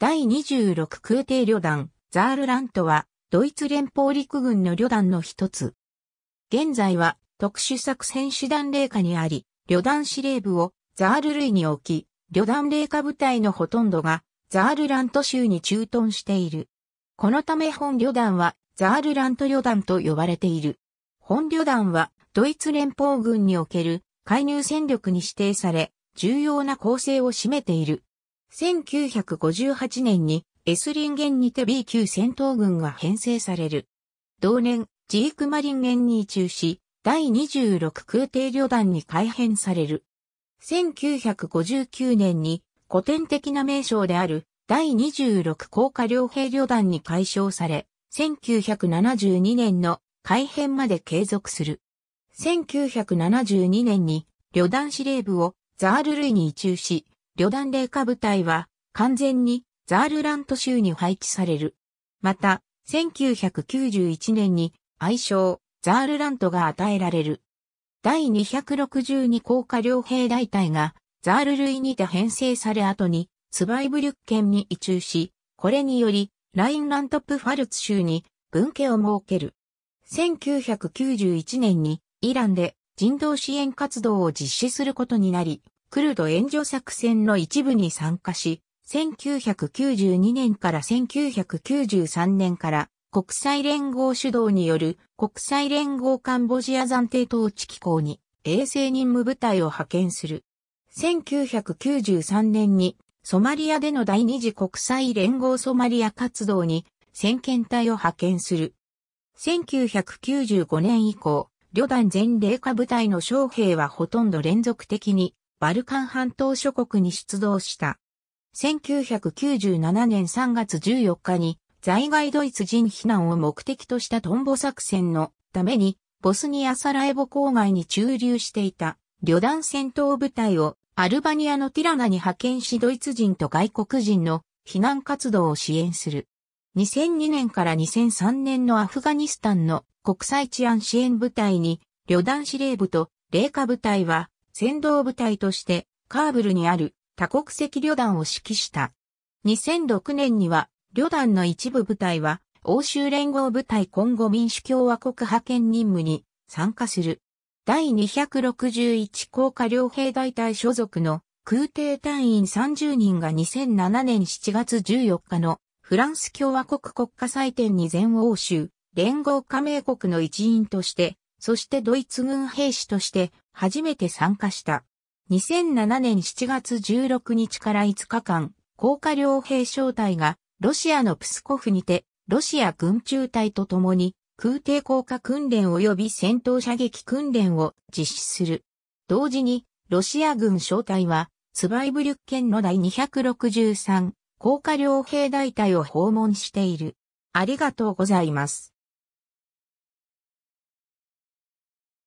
第26空挺旅団、ザールラントは、ドイツ連邦陸軍の旅団の一つ。現在は、特殊作戦手段霊下にあり、旅団司令部をザール類に置き、旅団霊下部隊のほとんどが、ザールラント州に駐屯している。このため本旅団は、ザールラント旅団と呼ばれている。本旅団は、ドイツ連邦軍における介入戦力に指定され、重要な構成を占めている。1958年にエスリンゲンにて B 級戦闘軍が編成される。同年、ジークマリンゲンに移駐し、第26空挺旅団に改編される。1959年に古典的な名称である第26高架両兵旅団に改称され、1972年の改編まで継続する。1972年に旅団司令部をザール類に移駐し、旅団霊下部隊は完全にザールラント州に配置される。また、1991年に愛称ザールラントが与えられる。第262高架両兵大隊がザール類にて編成され後にスバイブリュッケンに移駐し、これによりラインラントプファルツ州に分家を設ける。1991年にイランで人道支援活動を実施することになり、クルド援助作戦の一部に参加し、1992年から1993年から国際連合主導による国際連合カンボジア暫定統治機構に衛星任務部隊を派遣する。1993年にソマリアでの第二次国際連合ソマリア活動に先遣隊を派遣する。1995年以降、旅団全霊下部隊の将兵はほとんど連続的にバルカン半島諸国に出動した。1997年3月14日に在外ドイツ人避難を目的としたトンボ作戦のためにボスニア・サラエボ郊外に駐留していた旅団戦闘部隊をアルバニアのティラナに派遣しドイツ人と外国人の避難活動を支援する。2002年から2003年のアフガニスタンの国際治安支援部隊に旅団司令部と霊下部隊は先導部隊としてカーブルにある多国籍旅団を指揮した。2006年には旅団の一部部隊は欧州連合部隊今後民主共和国派遣任務に参加する。第261高架両兵大隊所属の空挺隊員30人が2007年7月14日のフランス共和国国家祭典に全欧州連合加盟国の一員としてそしてドイツ軍兵士として初めて参加した。2007年7月16日から5日間、高架両兵小隊がロシアのプスコフにて、ロシア軍中隊と共に空挺降下訓練及び戦闘射撃訓練を実施する。同時に、ロシア軍小隊は、ツバイブリュッケンの第263、高架両兵大隊を訪問している。ありがとうございます。